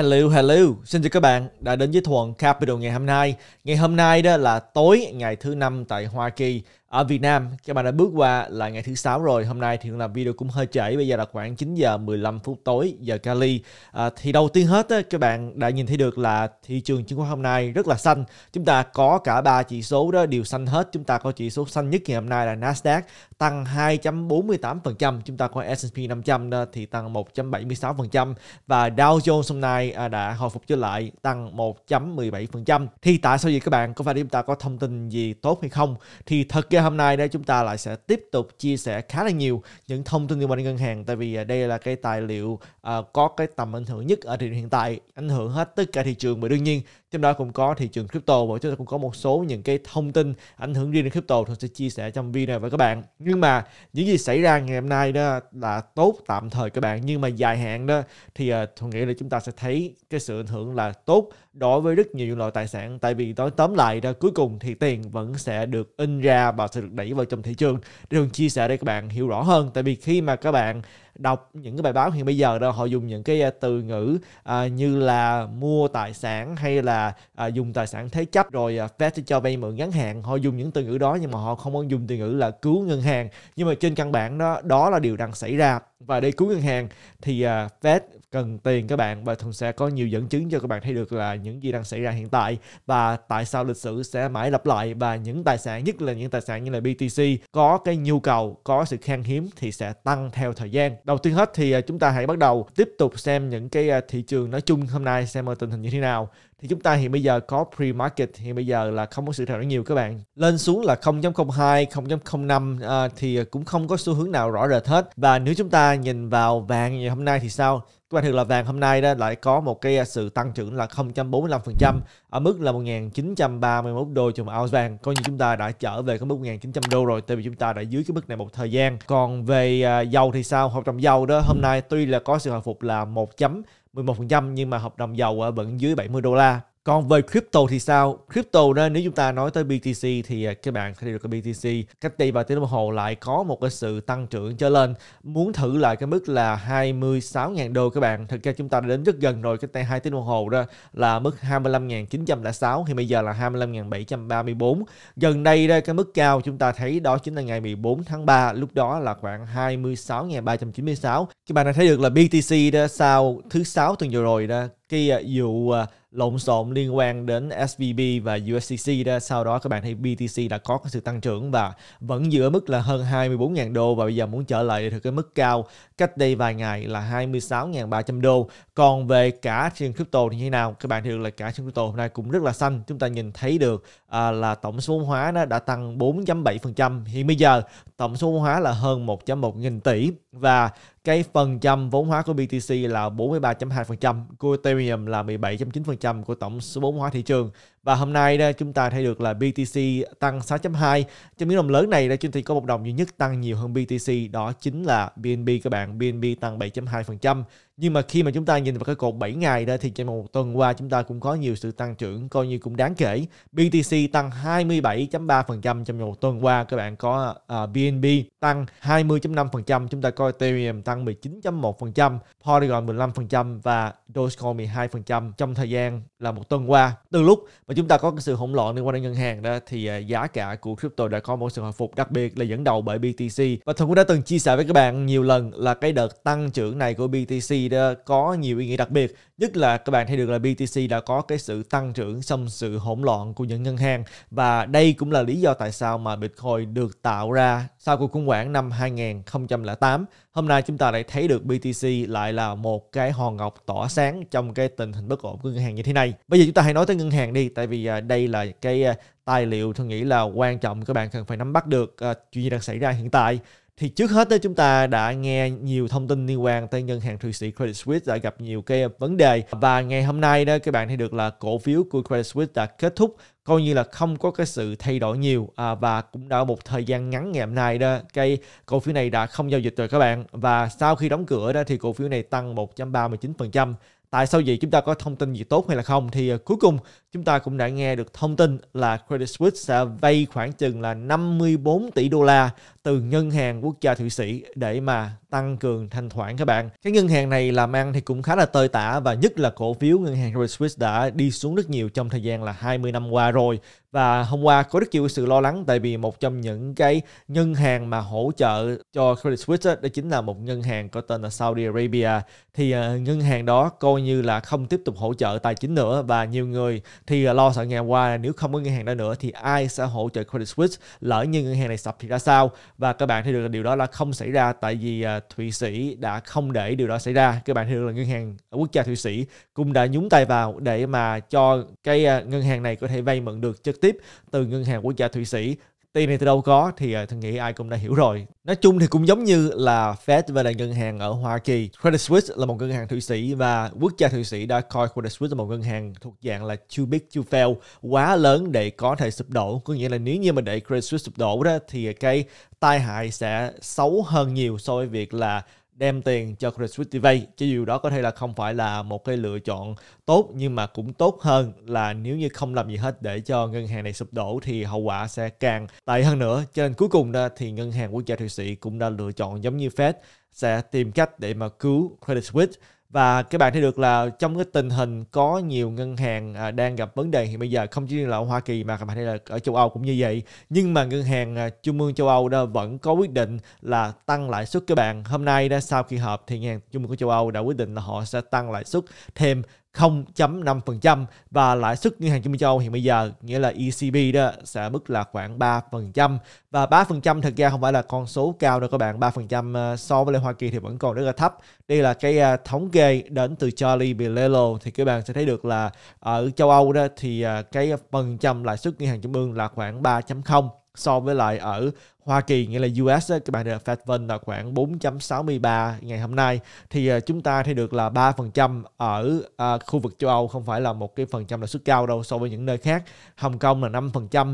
Hello, hello. Xin chào các bạn đã đến với Thuận Capital ngày hôm nay. Ngày hôm nay đó là tối ngày thứ năm tại Hoa Kỳ. Ở Việt Nam, các bạn đã bước qua là ngày thứ sáu rồi. Hôm nay thì làm video cũng hơi trễ, bây giờ là khoảng 9 giờ 15 phút tối giờ Cali. À, thì đầu tiên hết á, các bạn đã nhìn thấy được là thị trường chứng khoán hôm nay rất là xanh. Chúng ta có cả ba chỉ số đó đều xanh hết. Chúng ta có chỉ số xanh nhất ngày hôm nay là Nasdaq, tăng 2.48%, chúng ta có S&P 500 thì tăng 1.76% và Dow Jones hôm nay à, đã hồi phục trở lại tăng 1.17%. Thì tại sao vậy các bạn? Có phải chúng ta có thông tin gì tốt hay không? Thì thật ra hôm nay đây chúng ta lại sẽ tiếp tục chia sẻ khá là nhiều những thông tin liên quan đến ngân hàng tại vì à, đây là cái tài liệu à, có cái tầm ảnh hưởng nhất ở thị trường hiện tại, ảnh hưởng hết tất cả thị trường và đương nhiên tiếp đó cũng có thị trường crypto và chúng ta cũng có một số những cái thông tin ảnh hưởng riêng đến crypto tôi sẽ chia sẻ trong video này với các bạn nhưng mà những gì xảy ra ngày hôm nay đó là tốt tạm thời các bạn nhưng mà dài hạn đó thì à, tôi nghĩ là chúng ta sẽ thấy cái sự ảnh hưởng là tốt đối với rất nhiều loại tài sản tại vì nói tóm lại ra cuối cùng thì tiền vẫn sẽ được in ra và sẽ được đẩy vào trong thị trường để tôi chia sẻ để các bạn hiểu rõ hơn tại vì khi mà các bạn đọc những cái bài báo hiện bây giờ đó họ dùng những cái à, từ ngữ à, như là mua tài sản hay là à, dùng tài sản thế chấp rồi à, phép cho vay mượn ngắn hạn họ dùng những từ ngữ đó nhưng mà họ không muốn dùng từ ngữ là cứu ngân hàng nhưng mà trên căn bản đó đó là điều đang xảy ra và để cứu ngân hàng thì à, Fed cần tiền các bạn và thường sẽ có nhiều dẫn chứng cho các bạn thấy được là những gì đang xảy ra hiện tại và tại sao lịch sử sẽ mãi lặp lại và những tài sản nhất là những tài sản như là BTC có cái nhu cầu có sự khan hiếm thì sẽ tăng theo thời gian. Đầu tiên hết thì à, chúng ta hãy bắt đầu tiếp tục xem những cái à, thị trường nói chung hôm nay xem tình hình như thế nào thì chúng ta hiện bây giờ có pre-market hiện bây giờ là không có sự thay đổi nhiều các bạn lên xuống là 0.02 0.05 à, thì cũng không có xu hướng nào rõ rệt hết và nếu chúng ta nhìn vào vàng ngày hôm nay thì sao các bạn thường là vàng hôm nay đó lại có một cái à, sự tăng trưởng là 0.45% ở mức là 1.931 đô cho một ounce vàng. Coi như chúng ta đã trở về cái mức 1.900 đô rồi, tại vì chúng ta đã dưới cái mức này một thời gian. Còn về à, dầu thì sao? Hợp đồng dầu đó hôm nay tuy là có sự hồi phục là 1.11% nhưng mà hợp đồng dầu à, vẫn dưới 70 đô la. Còn về crypto thì sao? Crypto đó, nếu chúng ta nói tới BTC thì à, các bạn có thể được cái BTC cách đây vài tiếng đồng hồ lại có một cái sự tăng trưởng trở lên. Muốn thử lại cái mức là 26.000 đô các bạn. Thực ra chúng ta đã đến rất gần rồi, cái tay hai tiếng đồng hồ đó là mức 25.906 thì bây giờ là 25.734. Gần đây đây cái mức cao chúng ta thấy đó chính là ngày 14 tháng 3, lúc đó là khoảng 26.396. Các bạn đã thấy được là BTC đó sau thứ sáu tuần vừa rồi đó cái à, vụ à, lộn xộn liên quan đến SVB và USDC đó sau đó các bạn thấy BTC đã có cái sự tăng trưởng và vẫn giữ ở mức là hơn 24.000 đô và bây giờ muốn trở lại được cái mức cao cách đây vài ngày là 26.300 đô còn về cả trên crypto thì như thế nào các bạn thấy được là cả trên crypto hôm nay cũng rất là xanh chúng ta nhìn thấy được à, là tổng số hóa nó đã tăng 4.7% hiện bây giờ tổng số hóa là hơn 1.1 nghìn tỷ và cái phần trăm vốn hóa của BTC là 43.2%, của Ethereum là 17.9% của tổng số vốn hóa thị trường và hôm nay chúng ta thấy được là BTC tăng 6.2 trong những đồng lớn này chúng ta có một đồng duy nhất tăng nhiều hơn BTC đó chính là BNB các bạn BNB tăng 7.2% nhưng mà khi mà chúng ta nhìn vào cái cột 7 ngày đó thì trong một tuần qua chúng ta cũng có nhiều sự tăng trưởng coi như cũng đáng kể BTC tăng 27.3% trong một tuần qua các bạn có uh, à, BNB tăng 20.5% chúng ta có Ethereum tăng 19.1% Polygon 15% và Dogecoin 12% trong thời gian là một tuần qua từ lúc mà chúng ta có cái sự hỗn loạn liên quan đến ngân hàng đó thì à, giá cả của crypto đã có một sự hồi phục đặc biệt là dẫn đầu bởi BTC và Thuận cũng đã từng chia sẻ với các bạn nhiều lần là cái đợt tăng trưởng này của BTC đó có nhiều ý nghĩa đặc biệt nhất là các bạn thấy được là BTC đã có cái sự tăng trưởng xong sự hỗn loạn của những ngân hàng và đây cũng là lý do tại sao mà Bitcoin được tạo ra sau cuộc khủng hoảng năm 2008 Hôm nay chúng ta lại thấy được BTC lại là một cái hòn ngọc tỏa sáng trong cái tình hình bất ổn của ngân hàng như thế này. Bây giờ chúng ta hãy nói tới ngân hàng đi, tại vì à, đây là cái à, tài liệu tôi nghĩ là quan trọng các bạn cần phải nắm bắt được à, chuyện gì đang xảy ra hiện tại thì trước hết đó, chúng ta đã nghe nhiều thông tin liên quan tới ngân hàng thụy sĩ Credit Suisse đã gặp nhiều cái vấn đề và ngày hôm nay đó các bạn thấy được là cổ phiếu của Credit Suisse đã kết thúc coi như là không có cái sự thay đổi nhiều à, và cũng đã một thời gian ngắn ngày hôm nay đó cái cổ phiếu này đã không giao dịch rồi các bạn và sau khi đóng cửa đó thì cổ phiếu này tăng 139% tại sao vậy chúng ta có thông tin gì tốt hay là không thì ờ, cuối cùng chúng ta cũng đã nghe được thông tin là Credit Suisse sẽ vay khoảng chừng là 54 tỷ đô la từ ngân hàng quốc gia Thụy Sĩ để mà tăng cường thanh khoản các bạn. Cái ngân hàng này làm ăn thì cũng khá là tơi tả và nhất là cổ phiếu ngân hàng Credit Suisse đã đi xuống rất nhiều trong thời gian là 20 năm qua rồi và hôm qua có rất nhiều sự lo lắng tại vì một trong những cái ngân hàng mà hỗ trợ cho Credit Suisse đó chính là một ngân hàng có tên là Saudi Arabia thì uh, ngân hàng đó coi như là không tiếp tục hỗ trợ tài chính nữa và nhiều người thì uh, lo sợ ngày hôm qua nếu không có ngân hàng đó nữa thì ai sẽ hỗ trợ Credit Suisse lỡ như ngân hàng này sập thì ra sao và các bạn thấy được là điều đó là không xảy ra tại vì uh, Thụy Sĩ đã không để điều đó xảy ra các bạn thấy được là ngân hàng ở quốc gia Thụy Sĩ cũng đã nhúng tay vào để mà cho cái uh, ngân hàng này có thể vay mượn được cho tiếp từ ngân hàng quốc gia Thụy Sĩ tiền này từ đâu có thì à, tôi nghĩ ai cũng đã hiểu rồi nói chung thì cũng giống như là Fed và là ngân hàng ở Hoa Kỳ Credit Suisse là một ngân hàng Thụy Sĩ và quốc gia Thụy Sĩ đã coi Credit Suisse là một ngân hàng thuộc dạng là too big to fail quá lớn để có thể sụp đổ có nghĩa là nếu như mà để Credit Suisse sụp đổ đó thì cái tai hại sẽ xấu hơn nhiều so với việc là đem tiền cho Credit Chris vay, cho dù đó có thể là không phải là một cái lựa chọn tốt nhưng mà cũng tốt hơn là nếu như không làm gì hết để cho ngân hàng này sụp đổ thì hậu quả sẽ càng tệ hơn nữa cho nên cuối cùng đó thì ngân hàng quốc gia thụy sĩ cũng đã lựa chọn giống như Fed sẽ tìm cách để mà cứu Credit Suisse và các bạn thấy được là trong cái tình hình có nhiều ngân hàng à, đang gặp vấn đề hiện bây giờ không chỉ là ở Hoa Kỳ mà các bạn thấy là ở châu Âu cũng như vậy nhưng mà ngân hàng à, trung ương châu Âu đã vẫn có quyết định là tăng lãi suất các bạn hôm nay đã sau khi họp thì ngân hàng trung ương của châu Âu đã quyết định là họ sẽ tăng lãi suất thêm 0.5% và lãi suất ngân hàng Trung Châu hiện bây giờ nghĩa là ECB đó sẽ mức là khoảng 3% và 3% thật ra không phải là con số cao đâu các bạn 3% ờ, so với lại Hoa Kỳ thì vẫn còn rất là thấp đây là cái ờ, thống kê đến từ Charlie Bilello thì các bạn sẽ thấy được là ở châu Âu đó thì ờ, cái phần trăm lãi suất ngân hàng trung ương là khoảng 3.0 so với lại ở Hoa Kỳ nghĩa là US các bạn là Fed Fund là khoảng 4.63 ngày hôm nay thì ờ, chúng ta thấy được là 3% ở ờ, khu vực châu Âu không phải là một cái phần trăm là suất cao đâu so với những nơi khác. Hồng Kông là 5%,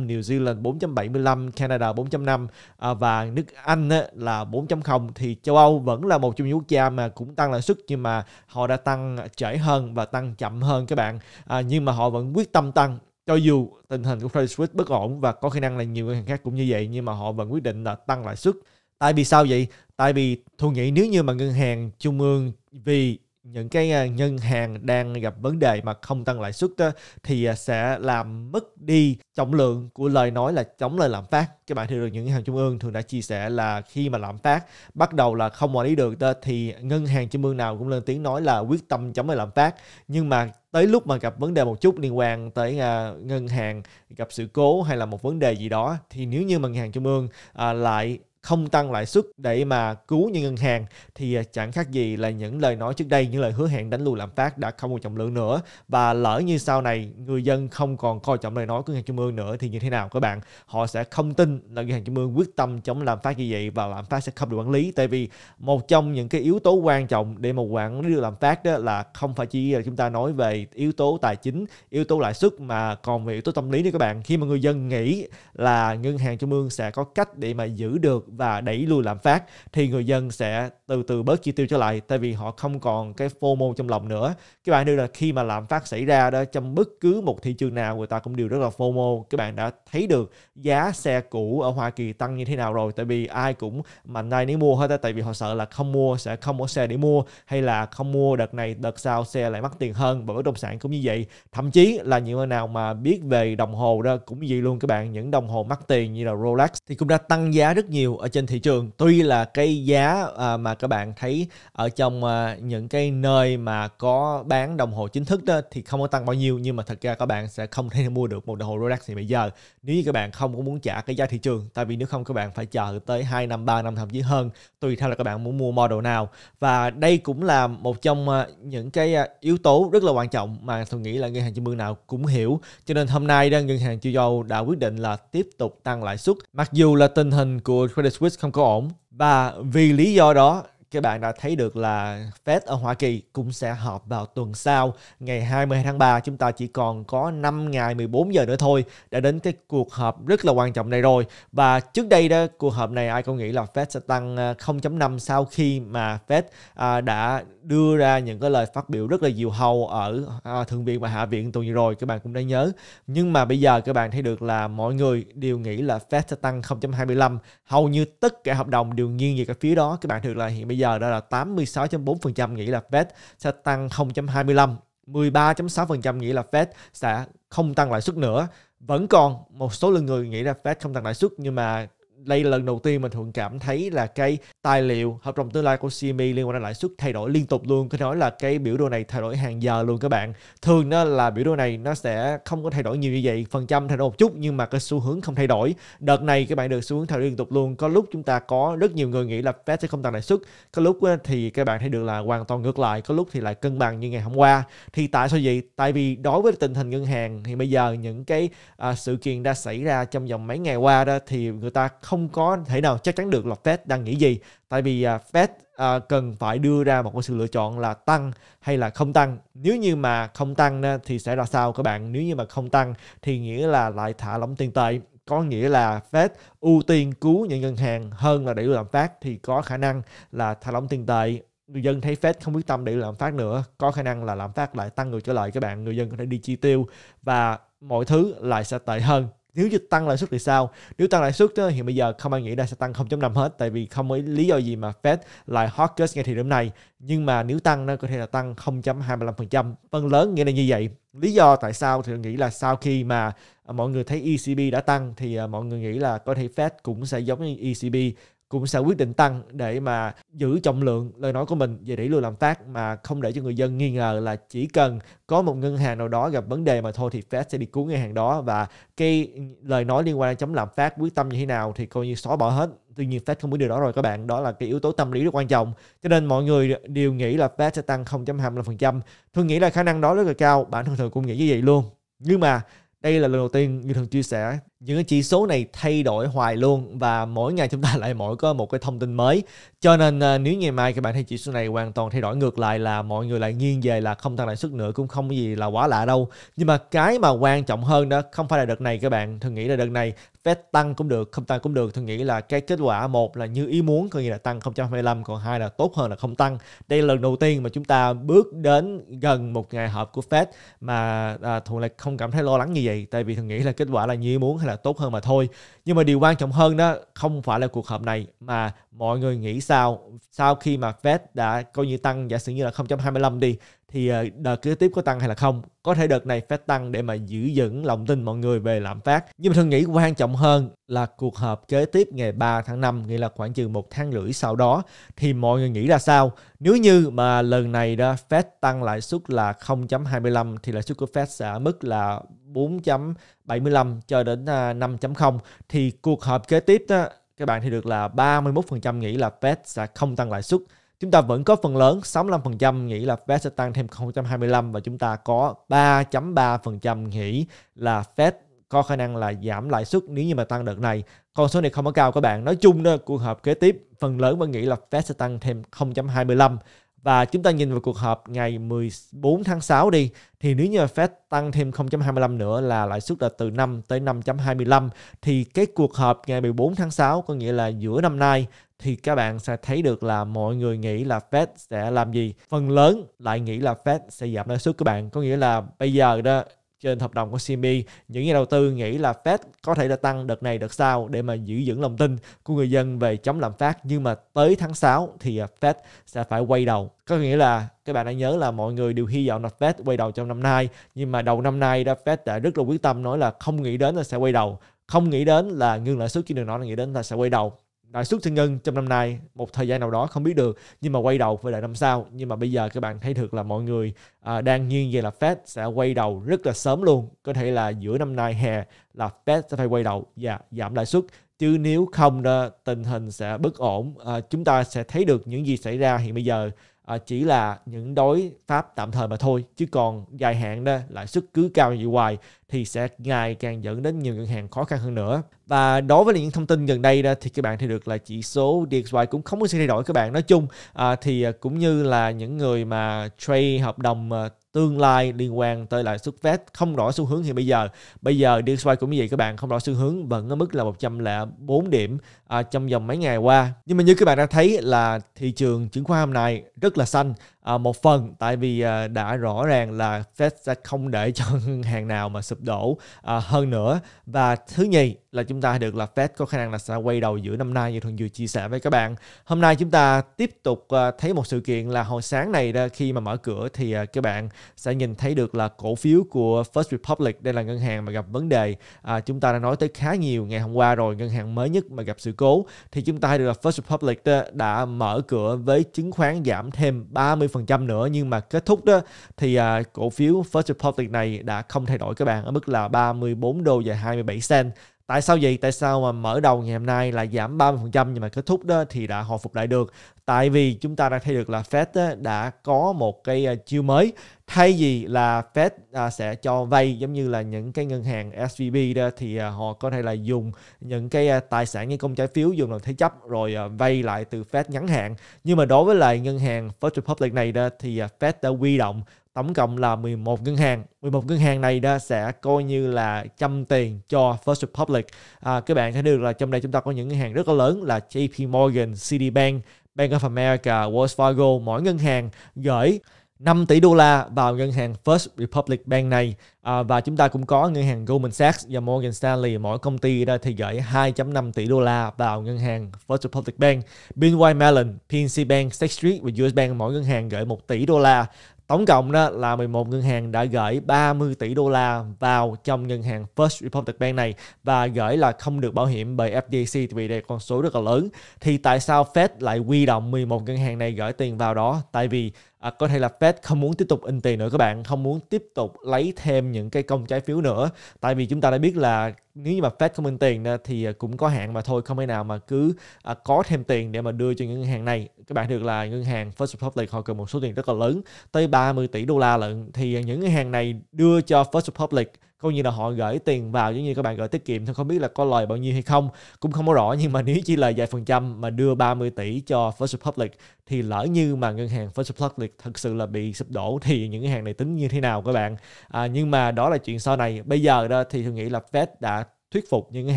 New Zealand 4.75, Canada 4.5 ờ, và nước Anh là 4.0 thì châu Âu vẫn là một trong những quốc gia mà cũng tăng lãi suất nhưng mà họ đã tăng trễ hơn và tăng chậm hơn các bạn. nhưng mà họ vẫn quyết tâm tăng cho dù tình hình của Credit Suisse bất ổn và có khả năng là nhiều ngân hàng khác cũng như vậy nhưng mà họ vẫn quyết định là tăng lãi suất. Tại vì sao vậy? Tại vì tôi nghĩ nếu như mà ngân hàng trung ương vì những cái à, ngân hàng đang gặp vấn đề mà không tăng lãi suất đó, thì à, sẽ làm mất đi trọng lượng của lời nói là chống lời lạm phát các bạn thì được những ngân hàng trung ương thường đã chia sẻ là khi mà lạm phát bắt đầu là không quản lý được đó, thì ngân hàng trung ương nào cũng lên tiếng nói là quyết tâm chống lời lạm phát nhưng mà tới lúc mà gặp vấn đề một chút liên quan tới uh, ngân hàng gặp sự cố hay là một vấn đề gì đó thì nếu như mà ngân hàng trung ương uh, lại không tăng lãi suất để mà cứu những ngân hàng thì à, chẳng khác gì là những lời nói trước đây những lời hứa hẹn đánh lùi lạm phát đã không còn trọng lượng nữa và lỡ như sau này người dân không còn coi trọng lời nói của ngân hàng trung ương nữa thì như thế nào các bạn họ sẽ không tin là ngân hàng trung ương quyết tâm chống lạm phát như vậy và lạm phát sẽ không được quản lý tại vì một trong những cái yếu tố quan trọng để mà quản lý được lạm phát đó là không phải chỉ là chúng ta nói về yếu tố tài chính yếu tố lãi suất mà còn về yếu tố tâm lý nữa các bạn khi mà người dân nghĩ là ngân hàng trung ương sẽ có cách để mà giữ được và đẩy lùi lạm phát thì người dân sẽ từ từ bớt chi tiêu trở lại tại vì họ không còn cái FOMO trong lòng nữa các bạn đưa là khi mà lạm phát xảy ra đó trong bất cứ một thị trường nào người ta cũng đều rất là FOMO các bạn đã thấy được giá xe cũ ở Hoa Kỳ tăng như thế nào rồi tại vì ai cũng mạnh tay nếu mua hết á tại vì họ sợ là không mua sẽ không có xe để mua hay là không mua đợt này đợt sau xe lại mất tiền hơn và bất động sản cũng như vậy thậm chí là những người nào mà biết về đồng hồ đó cũng như vậy luôn các bạn những đồng hồ mắc tiền như là Rolex thì cũng đã tăng giá rất nhiều ở ở trên thị trường tuy là cái giá à, mà các bạn thấy ở trong à, những cái nơi mà có bán đồng hồ chính thức đó thì không có tăng bao nhiêu nhưng mà thật ra các bạn sẽ không thể mua được một đồng hồ Rolex thì bây giờ nếu như các bạn không có muốn trả cái giá thị trường tại vì nếu không các bạn phải chờ tới 2 năm 3 năm thậm chí hơn tùy theo là các bạn muốn mua model nào và đây cũng là một trong à, những cái yếu tố rất là quan trọng mà tôi nghĩ là ngân hàng trung ương nào cũng hiểu cho nên hôm nay ngân hàng châu Âu đã quyết định là tiếp tục tăng lãi suất mặc dù là tình hình của Credit Credit Suisse không có ổn và vì lý do đó các bạn đã thấy được là Fed ở Hoa Kỳ cũng sẽ họp vào tuần sau ngày 22 tháng 3 chúng ta chỉ còn có 5 ngày 14 giờ nữa thôi đã đến cái cuộc họp rất là quan trọng này rồi và trước đây đó cuộc họp này ai cũng nghĩ là Fed sẽ tăng 0.5 à, sau khi mà Fed à, đã đưa ra những cái lời phát biểu rất là diều hầu ở à, thượng viện và hạ viện tuần vừa rồi các bạn cũng đã nhớ nhưng mà bây giờ các bạn thấy được là mọi người đều nghĩ là Fed sẽ tăng 0.25 hầu như tất cả hợp đồng đều nghiêng về cái phía đó các bạn thực là hiện bây bây giờ đó là 86.4% nghĩ là Fed sẽ tăng 0.25, 13.6% nghĩ là Fed sẽ không tăng lãi suất nữa. Vẫn còn một số lượng người nghĩ là Fed không tăng lãi suất nhưng mà đây là lần đầu tiên mình thường cảm thấy là cái tài liệu hợp đồng tương lai của CME liên quan đến lãi suất thay đổi liên tục luôn có nói là cái biểu đồ này thay đổi hàng giờ luôn các bạn thường đó là biểu đồ này nó sẽ không có thay đổi nhiều như vậy phần trăm thay đổi một chút nhưng mà cái xu hướng không thay đổi đợt này các bạn được xu hướng thay đổi liên tục luôn có lúc chúng ta có rất nhiều người nghĩ là Fed sẽ không tăng lãi suất có lúc thì các bạn thấy được là hoàn toàn ngược lại có lúc thì lại cân bằng như ngày hôm qua thì tại sao vậy tại vì đối với tình hình ngân hàng thì bây giờ những cái à, sự kiện đã xảy ra trong vòng mấy ngày qua đó thì người ta không có thể nào chắc chắn được là Fed đang nghĩ gì tại vì à, Fed à, cần phải đưa ra một cái sự lựa chọn là tăng hay là không tăng nếu như mà không tăng thì sẽ ra sao các bạn nếu như mà không tăng thì nghĩa là lại thả lỏng tiền tệ có nghĩa là Fed ưu tiên cứu những ngân hàng hơn là để làm phát thì có khả năng là thả lỏng tiền tệ người dân thấy Fed không quyết tâm để làm phát nữa có khả năng là làm phát lại tăng ngược trở lại các bạn người dân có thể đi chi tiêu và mọi thứ lại sẽ tệ hơn nếu như tăng lãi suất thì sao nếu tăng lãi suất thì bây giờ không ai nghĩ là sẽ tăng 0.5 hết tại vì không có lý do gì mà Fed lại hawkish ngay thời điểm này nhưng mà nếu tăng nó có thể là tăng 0.25% phần lớn nghĩa là như vậy lý do tại sao thì nghĩ là sau khi mà à, mọi người thấy ECB đã tăng thì à, mọi người nghĩ là có thể Fed cũng sẽ giống như ECB cũng sẽ quyết định tăng để mà giữ trọng lượng lời nói của mình về đẩy lùi lạm phát mà không để cho người dân nghi ngờ là chỉ cần có một ngân hàng nào đó gặp vấn đề mà thôi thì Fed sẽ đi cứu ngân hàng đó và cái lời nói liên quan đến chống lạm phát quyết tâm như thế nào thì coi như xóa bỏ hết tuy nhiên Fed không biết điều đó rồi các bạn đó là cái yếu tố tâm lý rất quan trọng cho nên mọi người đều nghĩ là Fed sẽ tăng 0.25% tôi nghĩ là khả năng đó rất là cao bản thân thường cũng nghĩ như vậy luôn nhưng mà đây là lần đầu tiên như thường chia sẻ những cái chỉ số này thay đổi hoài luôn và mỗi ngày chúng ta lại mỗi có một cái thông tin mới cho nên à, nếu ngày mai các bạn thấy chỉ số này hoàn toàn thay đổi ngược lại là mọi người lại nghiêng về là không tăng lãi suất nữa cũng không có gì là quá lạ đâu nhưng mà cái mà quan trọng hơn đó không phải là đợt này các bạn thường nghĩ là đợt này Fed tăng cũng được không tăng cũng được thường nghĩ là cái kết quả một là như ý muốn có nghĩa là tăng 0.25 còn hai là tốt hơn là không tăng đây là lần đầu tiên mà chúng ta bước đến gần một ngày họp của Fed mà à, thường là không cảm thấy lo lắng như vậy tại vì thường nghĩ là kết quả là như ý muốn hay là tốt hơn mà thôi nhưng mà điều quan trọng hơn đó không phải là cuộc họp này mà mọi người nghĩ sao sau khi mà Fed đã coi như tăng giả sử như là 0.25 đi thì ờ, đợt kế tiếp có tăng hay là không có thể đợt này Fed tăng để mà giữ vững lòng tin mọi người về lạm phát nhưng mà tôi nghĩ quan trọng hơn là cuộc họp kế tiếp ngày 3 tháng 5 nghĩa là khoảng chừng một tháng rưỡi sau đó thì mọi người nghĩ ra sao nếu như mà lần này đó Fed tăng lãi suất là 0.25 thì lãi suất của Fed sẽ ở mức là 4.75 cho đến 5.0 à, thì cuộc họp kế tiếp đó các bạn thì được là 31% nghĩ là Fed sẽ không tăng lãi suất chúng ta vẫn có phần lớn 65% nghĩ là Fed sẽ tăng thêm 0.25 và chúng ta có 3.3% nghĩ là Fed có khả năng là giảm lãi suất nếu như mà tăng đợt này. Con số này không có cao các bạn. Nói chung đó, cuộc họp kế tiếp phần lớn vẫn nghĩ là Fed sẽ tăng thêm 0.25 và chúng ta nhìn vào cuộc họp ngày 14 tháng 6 đi thì nếu như Fed tăng thêm 0.25 nữa là lãi suất là từ 5 tới 5.25 thì cái cuộc họp ngày 14 tháng 6 có nghĩa là giữa năm nay thì các bạn sẽ thấy được là mọi người nghĩ là Fed sẽ làm gì. Phần lớn lại nghĩ là Fed sẽ giảm lãi suất các bạn. Có nghĩa là bây giờ đó trên hợp đồng của CME, những nhà đầu tư nghĩ là Fed có thể đã tăng đợt này đợt sau để mà giữ vững lòng tin của người dân về chống lạm phát nhưng mà tới tháng 6 thì à, Fed sẽ phải quay đầu. Có nghĩa là các bạn đã nhớ là mọi người đều hy vọng là Fed quay đầu trong năm nay nhưng mà đầu năm nay đã Fed đã rất là quyết tâm nói là không nghĩ đến là sẽ quay đầu không nghĩ đến là ngưng lãi suất chứ đừng nói là nghĩ đến là sẽ quay đầu lãi suất sẽ ngân trong năm nay một thời gian nào đó không biết được nhưng mà quay đầu về lại năm sau nhưng mà bây giờ các bạn thấy được là mọi người à, đang nghiêng về là Fed sẽ quay đầu rất là sớm luôn có thể là giữa năm nay hè là Fed sẽ phải quay đầu và giảm lãi suất chứ nếu không đó, tình hình sẽ bất ổn à, chúng ta sẽ thấy được những gì xảy ra hiện bây giờ à, chỉ là những đối pháp tạm thời mà thôi chứ còn dài hạn đó lãi suất cứ cao như vậy hoài thì sẽ ngày càng dẫn đến nhiều ngân hàng khó khăn hơn nữa và đối với những thông tin gần đây đó thì các bạn thấy được là chỉ số DXY cũng không có sự thay đổi các bạn nói chung à, thì cũng như là những người mà trade hợp đồng à, tương lai liên quan tới lãi suất vét không rõ xu hướng thì bây giờ bây giờ DXY cũng như vậy các bạn không rõ xu hướng vẫn ở mức là 104 điểm à, trong vòng mấy ngày qua nhưng mà như các bạn đã thấy là thị trường chứng khoán hôm nay rất là xanh à, một phần tại vì à, đã rõ ràng là Fed sẽ không để cho ngân hàng nào mà sụp đổ à, hơn nữa và thứ nhì là chúng ta được là Fed có khả năng là sẽ quay đầu giữa năm nay như thường vừa chia sẻ với các bạn hôm nay chúng ta tiếp tục à, thấy một sự kiện là hồi sáng này ra khi mà mở cửa thì à, các bạn sẽ nhìn thấy được là cổ phiếu của First Republic đây là ngân hàng mà gặp vấn đề à, chúng ta đã nói tới khá nhiều ngày hôm qua rồi ngân hàng mới nhất mà gặp sự cố thì chúng ta được là First Republic đã mở cửa với chứng khoán giảm thêm 30 10% nữa nhưng mà kết thúc đó thì à, cổ phiếu First Republic này đã không thay đổi các bạn ở mức là 34 đô và 27 cent Tại sao vậy? Tại sao mà mở đầu ngày hôm nay là giảm 30% nhưng mà kết thúc đó thì đã hồi phục lại được? Tại vì chúng ta đã thấy được là Fed đã có một cái à, chiêu mới thay vì là Fed à, sẽ cho vay giống như là những cái ngân hàng SVB đó thì à, họ có thể là dùng những cái tài sản như công trái phiếu dùng làm thế chấp rồi vay lại từ Fed ngắn hạn nhưng mà đối với lại ngân hàng First Republic này đó thì Fed đã huy động tổng cộng là 11 ngân hàng 11 ngân hàng này đó sẽ coi như là chăm tiền cho First Republic à, các bạn thấy được là trong đây chúng ta có những ngân hàng rất là lớn là JP Morgan, Citibank, Bank of America, Wells Fargo mỗi ngân hàng gửi 5 tỷ đô la vào ngân hàng First Republic Bank này à, và chúng ta cũng có ngân hàng Goldman Sachs và Morgan Stanley mỗi công ty đó thì gửi 2.5 tỷ đô la vào ngân hàng First Republic Bank, BNY Mellon, PNC Bank, State Street và US Bank mỗi ngân hàng gửi 1 tỷ đô la Tổng cộng đó là 11 ngân hàng đã gửi 30 tỷ đô la vào trong ngân hàng First Republic Bank này và gửi là không được bảo hiểm bởi FDIC vì đây con số rất là lớn. Thì tại sao Fed lại huy động 11 ngân hàng này gửi tiền vào đó? Tại vì à, có thể là Fed không muốn tiếp tục in tiền nữa các bạn không muốn tiếp tục lấy thêm những cái công trái phiếu nữa tại vì chúng ta đã biết là nếu như mà Fed không in tiền thì cũng có hạn mà thôi không thể nào mà cứ à, có thêm tiền để mà đưa cho những ngân hàng này các bạn được là ngân hàng First Republic họ cần một số tiền rất là lớn tới 30 tỷ đô la lận thì những ngân hàng này đưa cho First Republic coi như là họ gửi tiền vào giống như các bạn gửi tiết kiệm thôi không biết là có lời bao nhiêu hay không cũng không có rõ nhưng mà nếu chỉ là vài phần trăm mà đưa 30 tỷ cho First Republic thì lỡ như mà ngân hàng First Republic thật sự là bị sụp đổ thì những cái hàng này tính như thế nào các bạn à, nhưng mà đó là chuyện sau này bây giờ đó thì tôi nghĩ là Fed đã thuyết phục những ngân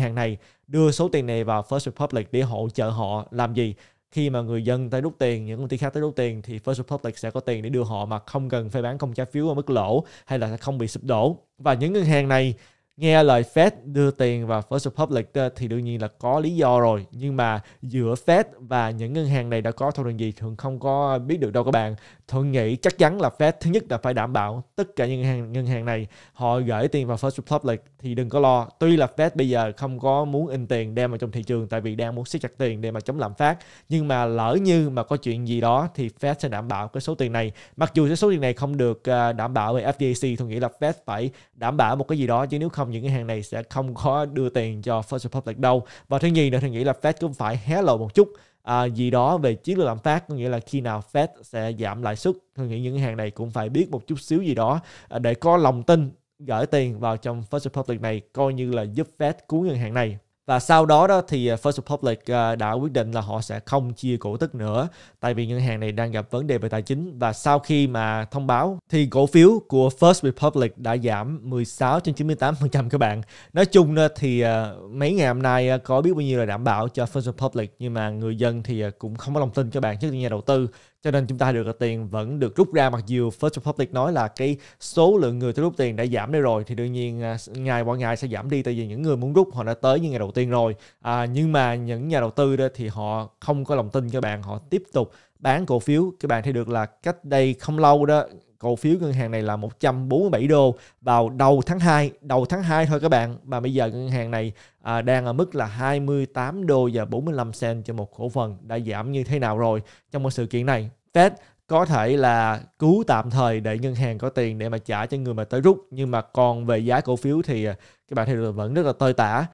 hàng này đưa số tiền này vào First Republic để hỗ trợ họ làm gì khi mà người dân tới rút tiền những công ty khác tới rút tiền thì First Republic sẽ có tiền để đưa họ mà không cần phải bán công trái phiếu ở mức lỗ hay là không bị sụp đổ và những ngân hàng này nghe lời Fed đưa tiền vào First Republic ờ, thì đương nhiên là có lý do rồi nhưng mà giữa Fed và những ngân hàng này đã có thỏa thuận gì thường không có biết được đâu các bạn thường nghĩ chắc chắn là Fed thứ nhất là phải đảm bảo tất cả những hàng ngân hàng này họ gửi tiền vào First Republic thì đừng có lo tuy là Fed bây giờ không có muốn in tiền đem vào trong thị trường tại vì đang muốn siết chặt tiền để mà chống lạm phát nhưng mà lỡ như mà có chuyện gì đó thì Fed sẽ đảm bảo cái số tiền này mặc dù cái số tiền này không được ờ, đảm bảo bởi FDIC tôi nghĩ là Fed phải đảm bảo một cái gì đó chứ nếu không không những cái hàng này sẽ không có đưa tiền cho First Republic đâu và thứ nhì nữa thì nghĩ là Fed cũng phải hé lộ một chút à, gì đó về chiến lược lạm phát có nghĩa là khi nào Fed sẽ giảm lãi suất tôi nghĩ những hàng này cũng phải biết một chút xíu gì đó à, để có lòng tin gửi tiền vào trong First Republic này coi như là giúp Fed cứu ngân hàng này và sau đó đó thì à, First Republic à, đã quyết định là họ sẽ không chia cổ tức nữa tại vì ngân hàng này đang gặp vấn đề về tài chính và sau khi mà thông báo thì cổ phiếu của First Republic đã giảm 16 trên 98% phần trăm các bạn. Nói chung thì à, mấy ngày hôm nay có biết bao nhiêu là đảm bảo cho First Republic nhưng mà người dân thì cũng không có lòng tin các bạn trước nhà đầu tư cho nên chúng ta được tiền vẫn được rút ra mặc dù First Republic nói là cái số lượng người tới rút tiền đã giảm đi rồi thì đương nhiên à, ngày qua ngày sẽ giảm đi tại vì những người muốn rút họ đã tới những ngày đầu tiên rồi à, nhưng mà những nhà đầu tư đó thì họ không có lòng tin các bạn họ tiếp tục bán cổ phiếu các bạn thấy được là cách đây không lâu đó cổ phiếu ngân hàng này là 147 đô vào đầu tháng 2, đầu tháng 2 thôi các bạn mà bây giờ ngân hàng này à, đang ở mức là 28 đô và 45 cent cho một cổ phần đã giảm như thế nào rồi trong một sự kiện này. Fed có thể là cứu tạm thời để ngân hàng có tiền để mà trả cho người mà tới rút nhưng mà còn về giá cổ phiếu thì à, các bạn thấy vẫn rất là tơi tả